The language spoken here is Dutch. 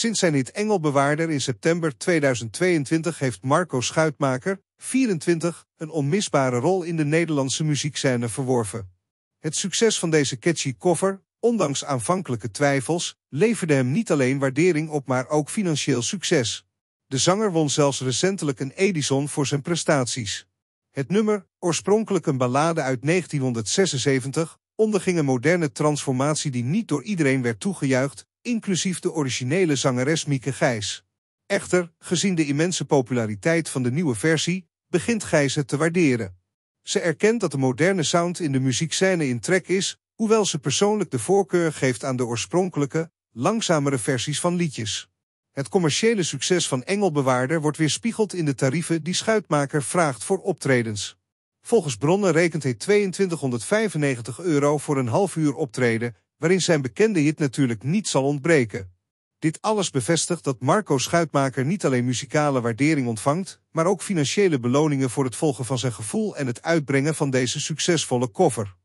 Sinds zijn niet engelbewaarder in september 2022 heeft Marco Schuitmaker, 24, een onmisbare rol in de Nederlandse muziekscène verworven. Het succes van deze catchy cover, ondanks aanvankelijke twijfels, leverde hem niet alleen waardering op maar ook financieel succes. De zanger won zelfs recentelijk een Edison voor zijn prestaties. Het nummer, oorspronkelijk een ballade uit 1976, onderging een moderne transformatie die niet door iedereen werd toegejuicht, inclusief de originele zangeres Mieke Gijs. Echter, gezien de immense populariteit van de nieuwe versie, begint Gijs het te waarderen. Ze erkent dat de moderne sound in de muziekscène in trek is, hoewel ze persoonlijk de voorkeur geeft aan de oorspronkelijke, langzamere versies van liedjes. Het commerciële succes van Engelbewaarder wordt weerspiegeld in de tarieven die Schuitmaker vraagt voor optredens. Volgens bronnen rekent hij 2295 euro voor een half uur optreden, waarin zijn bekende hit natuurlijk niet zal ontbreken. Dit alles bevestigt dat Marco Schuitmaker niet alleen muzikale waardering ontvangt, maar ook financiële beloningen voor het volgen van zijn gevoel en het uitbrengen van deze succesvolle cover.